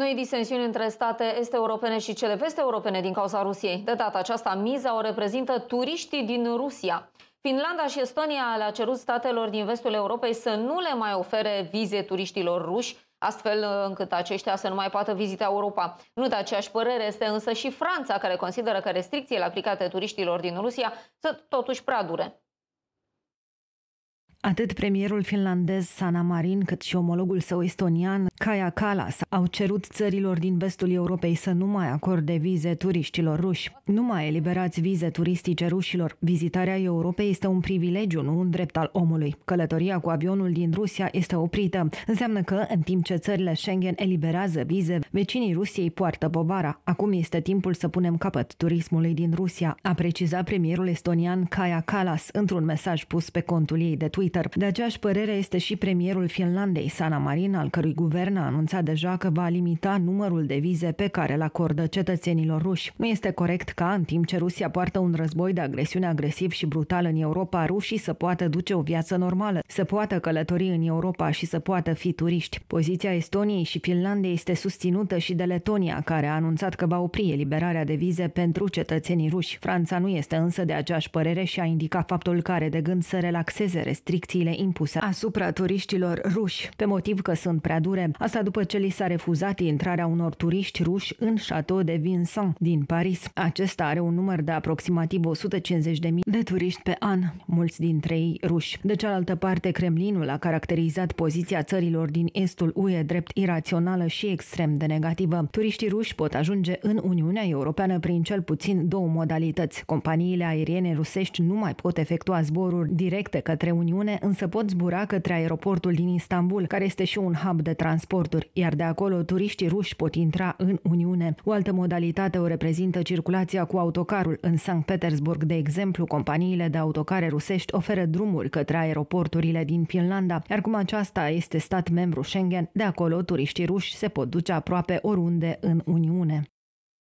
Noi disensiuni între state este europene și cele veste europene din cauza Rusiei. De data aceasta, miza o reprezintă turiștii din Rusia. Finlanda și Estonia le-a cerut statelor din vestul Europei să nu le mai ofere vize turiștilor ruși, astfel încât aceștia să nu mai poată vizita Europa. Nu de aceeași părere este însă și Franța, care consideră că restricțiile aplicate turiștilor din Rusia sunt totuși prea dure. Atât premierul finlandez Sana Marin, cât și omologul său estonian Kaya Kalas au cerut țărilor din vestul Europei să nu mai acorde vize turiștilor ruși. Nu mai eliberați vize turistice rușilor. Vizitarea Europei este un privilegiu, nu un drept al omului. Călătoria cu avionul din Rusia este oprită. Înseamnă că, în timp ce țările Schengen eliberează vize, vecinii Rusiei poartă povara. Acum este timpul să punem capăt turismului din Rusia, a precizat premierul estonian Kaya Kalas, într-un mesaj pus pe contul ei de Twitter. De aceeași părere este și premierul Finlandei, Sana Marin, al cărui guvern guvern a anunțat deja că va limita numărul de vize pe care le acordă cetățenilor ruși. Nu este corect ca, în timp ce Rusia poartă un război de agresiune agresiv și brutal în Europa, rușii să poată duce o viață normală, să poată călători în Europa și să poată fi turiști. Poziția Estoniei și Finlandei este susținută și de Letonia, care a anunțat că va opri eliberarea de vize pentru cetățenii ruși. Franța nu este însă de aceeași părere și a indicat faptul că are de gând să relaxeze restricțiile impuse asupra turiștilor ruși, pe motiv că sunt prea dure. Asta după ce li s-a refuzat intrarea unor turiști ruși în Chateau de Vincent din Paris. Acesta are un număr de aproximativ 150.000 de turiști pe an, mulți dintre ei ruși. De cealaltă parte, Kremlinul a caracterizat poziția țărilor din estul UE drept irațională și extrem de negativă. Turiștii ruși pot ajunge în Uniunea Europeană prin cel puțin două modalități. Companiile aeriene rusești nu mai pot efectua zboruri directe către Uniune, însă pot zbura către aeroportul din Istanbul, care este și un hub de transport pasporturi, iar de acolo turiștii ruși pot intra în Uniune. O altă modalitate o reprezintă circulația cu autocarul. În Sankt Petersburg, de exemplu, companiile de autocare rusești oferă drumuri către aeroporturile din Finlanda, iar cum aceasta este stat membru Schengen, de acolo turiștii ruși se pot duce aproape oriunde în Uniune.